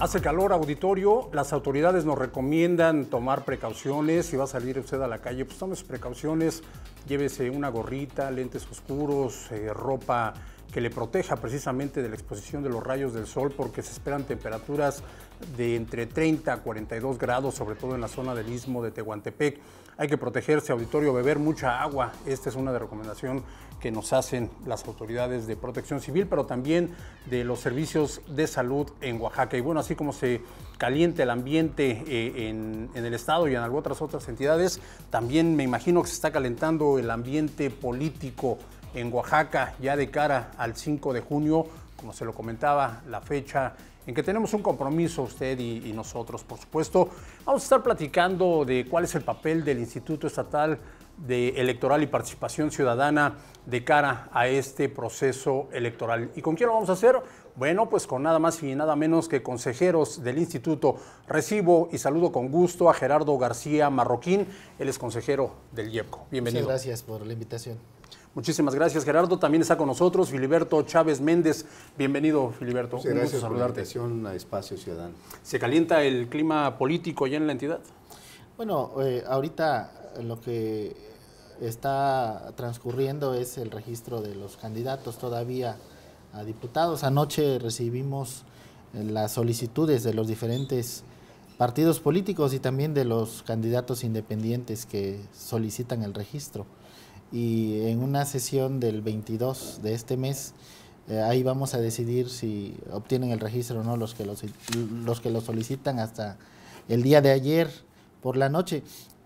Hace calor auditorio, las autoridades nos recomiendan tomar precauciones, si va a salir usted a la calle, pues tome sus precauciones, Llévese una gorrita, lentes oscuros, eh, ropa que le proteja precisamente de la exposición de los rayos del sol porque se esperan temperaturas de entre 30 a 42 grados, sobre todo en la zona del istmo de Tehuantepec. Hay que protegerse, auditorio, beber mucha agua. Esta es una de recomendación que nos hacen las autoridades de protección civil, pero también de los servicios de salud en Oaxaca. Y bueno, así como se caliente el ambiente eh, en, el Estado y en algunas otras entidades. También me imagino que se está calentando el ambiente político en Oaxaca ya de cara al 5 de junio, como se lo comentaba, la fecha en que tenemos un compromiso usted y, y nosotros, por supuesto. Vamos a estar platicando de cuál es el papel del Instituto Estatal de electoral y participación ciudadana de cara a este proceso electoral. ¿Y con quién lo vamos a hacer? Bueno, pues con nada más y nada menos que consejeros del instituto. Recibo y saludo con gusto a Gerardo García Marroquín, él es consejero del IEPCO. Bienvenido. Muchas gracias por la invitación. Muchísimas gracias, Gerardo. También está con nosotros Filiberto Chávez Méndez. Bienvenido, Filiberto. gracias saludarte. Por a Espacio Ciudadano. ¿Se calienta el clima político allá en la entidad? Bueno, eh, ahorita lo que está transcurriendo es el registro de los candidatos todavía a diputados. Anoche recibimos eh, las solicitudes de los diferentes partidos políticos y también de los candidatos independientes que solicitan el registro. Y en una sesión del 22 de este mes, eh, ahí vamos a decidir si obtienen el registro o no los que, los que lo solicitan hasta el día de ayer por la noche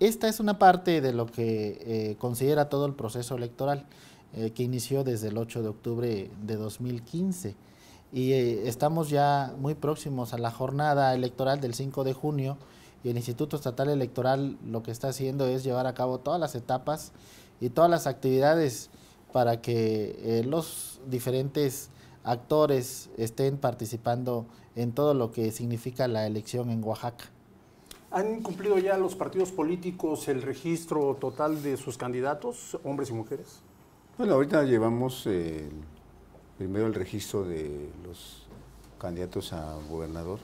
esta es una parte de lo que eh, considera todo el proceso electoral eh, que inició desde el 8 de octubre de 2015. Y eh, estamos ya muy próximos a la jornada electoral del 5 de junio y el Instituto Estatal Electoral lo que está haciendo es llevar a cabo todas las etapas y todas las actividades para que los diferentes actores estén participando en todo lo que significa la elección en Oaxaca. ¿Han cumplido ya los partidos políticos el registro total de sus candidatos, hombres y mujeres? Bueno, ahorita llevamos primero el registro de los candidatos a gobernador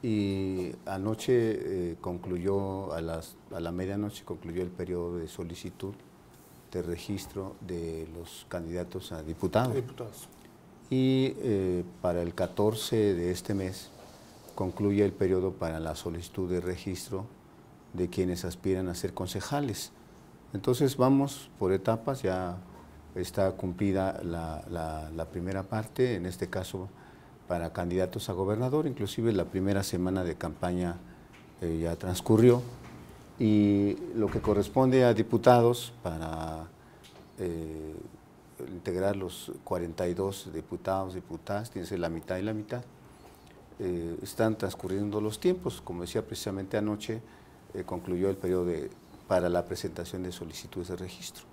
y anoche eh, concluyó, a, las, a la medianoche concluyó el periodo de solicitud de registro de los candidatos a diputados. Y eh, para el 14 de este mes concluye el periodo para la solicitud de registro de quienes aspiran a ser concejales. Entonces vamos por etapas, ya está cumplida la, primera parte, en este caso para candidatos a gobernador, inclusive la primera semana de campaña eh, ya transcurrió, y lo que corresponde a diputados para eh, integrar los 42 diputados, diputadas, tiene que ser la mitad y la mitad, eh, están transcurriendo los tiempos. Como decía precisamente anoche, eh, concluyó el periodo de, para la presentación de solicitudes de registro.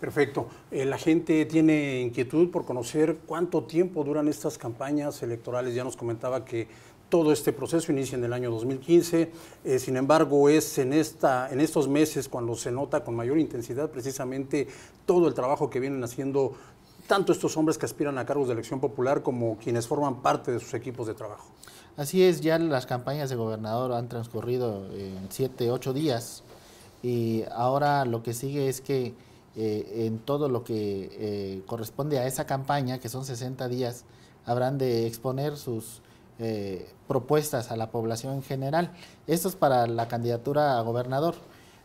Perfecto. Eh, la gente tiene inquietud por conocer cuánto tiempo duran estas campañas electorales. Ya nos comentaba que todo este proceso inicia en el año 2015. sin embargo, es en, esta, en estos meses cuando se nota con mayor intensidad precisamente todo el trabajo que vienen haciendo tanto estos hombres que aspiran a cargos de elección popular como quienes forman parte de sus equipos de trabajo. Así es, ya las campañas de gobernador han transcurrido en siete, ocho días y ahora lo que sigue es que eh, en todo lo que eh, corresponde a esa campaña, que son 60 días, habrán de exponer sus eh, propuestas a la población en general. Esto es para la candidatura a gobernador,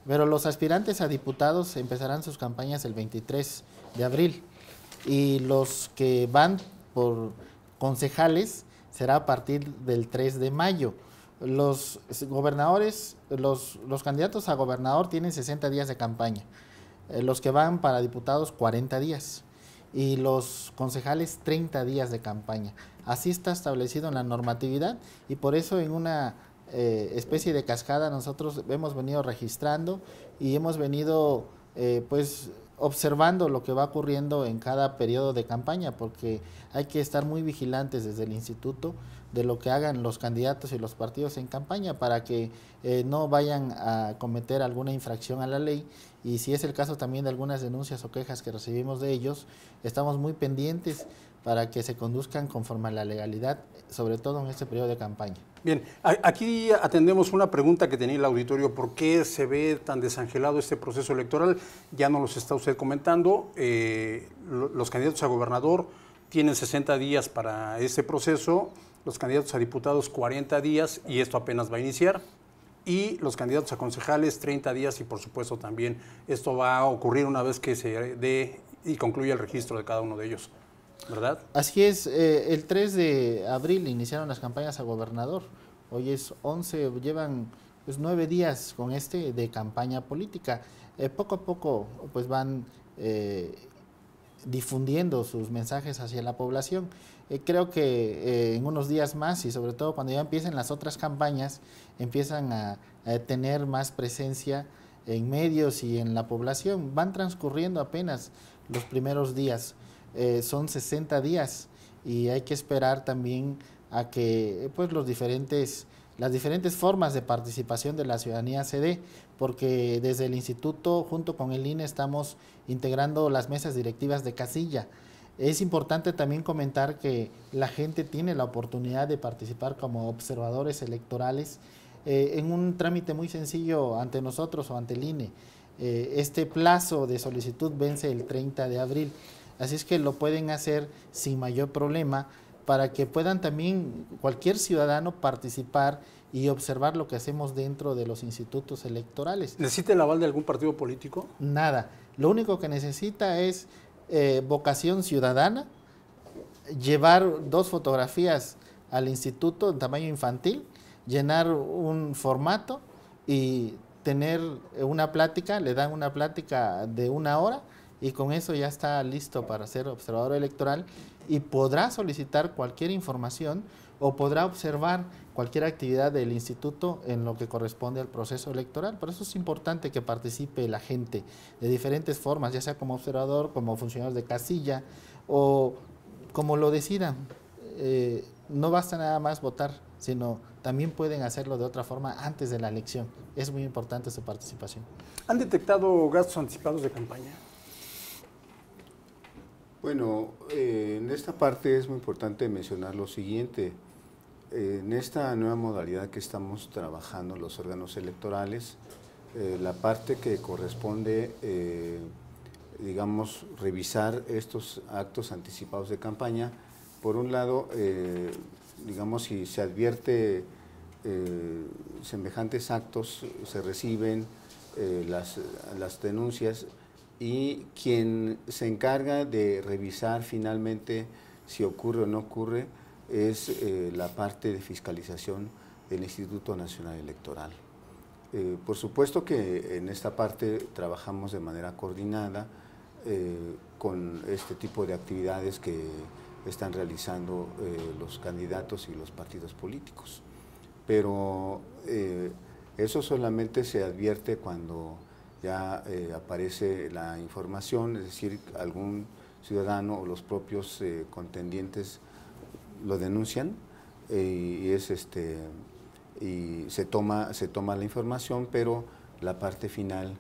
pero los aspirantes a diputados empezarán sus campañas el 23 de abril y los que van por concejales será a partir del 3 de mayo. Los gobernadores, los, los candidatos a gobernador tienen 60 días de campaña, eh, los que van para diputados 40 días y los concejales 30 días de campaña. Así está establecido en la normatividad y por eso en una eh, especie de cascada nosotros hemos venido registrando y hemos venido eh, pues observando lo que va ocurriendo en cada periodo de campaña, porque hay que estar muy vigilantes desde el instituto de lo que hagan los candidatos y los partidos en campaña para que eh, no vayan a cometer alguna infracción a la ley y si es el caso también de algunas denuncias o quejas que recibimos de ellos, estamos muy pendientes para que se conduzcan conforme a la legalidad, sobre todo en este periodo de campaña. Bien, aquí atendemos una pregunta que tenía el auditorio. ¿Por qué se ve tan desangelado este proceso electoral? Ya nos los está usted comentando. Eh, los candidatos a gobernador tienen 60 días para este proceso, los candidatos a diputados 40 días y esto apenas va a iniciar. Y los candidatos a concejales 30 días y por supuesto también esto va a ocurrir una vez que se dé y concluya el registro de cada uno de ellos. Así es, eh, el 3 de abril iniciaron las campañas a gobernador. Hoy es 11, llevan nueve días con este de campaña política. Eh, poco a poco pues van eh, difundiendo sus mensajes hacia la población. creo que en unos días más y sobre todo cuando ya empiecen las otras campañas, empiezan a, tener más presencia en medios y en la población. Van transcurriendo apenas los primeros días. Eh, son 60 días y hay que esperar también a que pues, los diferentes, las diferentes formas de participación de la ciudadanía se dé, porque desde el instituto junto con el INE estamos integrando las mesas directivas de casilla. Es importante también comentar que la gente tiene la oportunidad de participar como observadores electorales eh, en un trámite muy sencillo ante nosotros o ante el INE. Eh, este plazo de solicitud vence el 30 de abril. Así es que lo pueden hacer sin mayor problema para que puedan también cualquier ciudadano participar y observar lo que hacemos dentro de los institutos electorales. ¿Necesita el aval de algún partido político? Nada. Lo único que necesita es eh, vocación ciudadana, llevar dos fotografías al instituto de tamaño infantil, llenar un formato y tener una plática, le dan una plática de una hora y con eso ya está listo para ser observador electoral y podrá solicitar cualquier información o podrá observar cualquier actividad del instituto en lo que corresponde al proceso electoral. Por eso es importante que participe la gente de diferentes formas, ya sea como observador, como funcionario de casilla o como lo decidan. Eh, no basta nada más votar, sino también pueden hacerlo de otra forma antes de la elección. Es muy importante su participación. ¿Han detectado gastos anticipados de campaña? Bueno, eh, en esta parte es muy importante mencionar lo siguiente. Eh, en esta nueva modalidad que estamos trabajando los órganos electorales, eh, la parte que corresponde, digamos, revisar estos actos anticipados de campaña, por un lado, digamos, si se advierte semejantes actos, se reciben las denuncias, y quien se encarga de revisar finalmente si ocurre o no ocurre es eh, la parte de fiscalización del Instituto Nacional Electoral. Eh, por supuesto que en esta parte trabajamos de manera coordinada eh, con este tipo de actividades que están realizando los candidatos y los partidos políticos. Pero eso solamente se advierte cuando ya eh, aparece la información, es decir, algún ciudadano o los propios eh, contendientes lo denuncian eh, y es este y se toma se toma la información, pero la parte final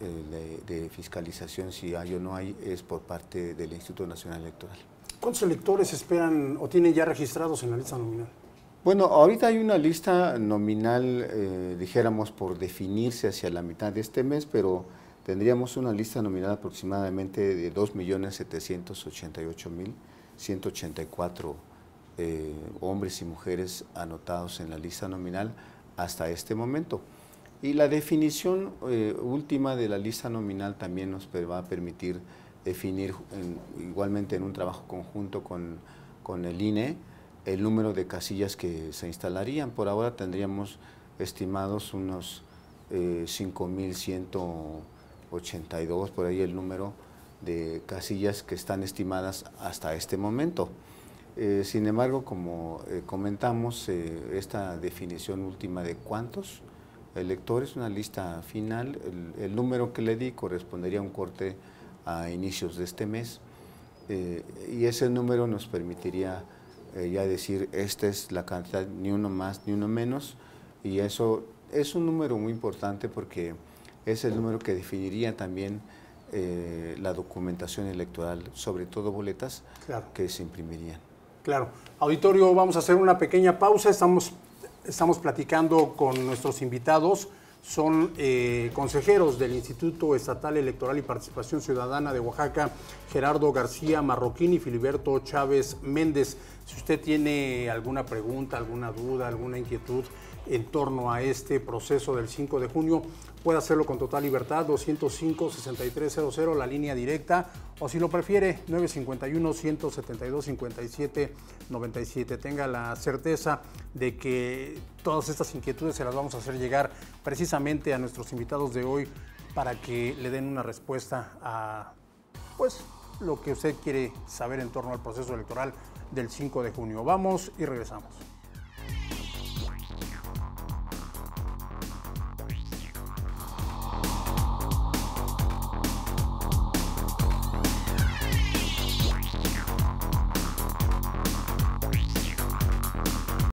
de, de, fiscalización si hay o no hay es por parte del Instituto Nacional Electoral. ¿Cuántos electores esperan o tienen ya registrados en la lista nominal? Bueno, ahorita hay una lista nominal, eh, dijéramos, por definirse hacia la mitad de este mes, pero tendríamos una lista nominal aproximadamente de 2.788.184 eh, hombres y mujeres anotados en la lista nominal hasta este momento. Y la definición eh, última de la lista nominal también nos va a permitir definir igualmente en un trabajo conjunto con, con el INE, el número de casillas que se instalarían. Por ahora tendríamos estimados unos 5.182, eh, por ahí el número de casillas que están estimadas hasta este momento. Eh, sin embargo, como eh, comentamos, esta definición última de cuántos electores, una lista final, el, el, número que le di correspondería a un corte a inicios de este mes y ese número nos permitiría eh, ya decir, esta es la cantidad, ni uno más, ni uno menos, y eso es un número muy importante porque es el número que definiría también eh, la documentación electoral, sobre todo boletas que se imprimirían. Claro. Auditorio, vamos a hacer una pequeña pausa, estamos, estamos platicando con nuestros invitados son eh, consejeros del Instituto Estatal Electoral y Participación Ciudadana de Oaxaca, Gerardo García Marroquín y Filiberto Chávez Méndez. Si usted tiene alguna pregunta, alguna duda, alguna inquietud, en torno a este proceso del 5 de junio, puede hacerlo con total libertad, 205-6300, la línea directa, o si lo prefiere, 951-172-5797. Tenga la certeza de que todas estas inquietudes se las vamos a hacer llegar precisamente a nuestros invitados de hoy para que le den una respuesta a, pues, lo que usted quiere saber en torno al proceso electoral del 5 de junio. Vamos y regresamos.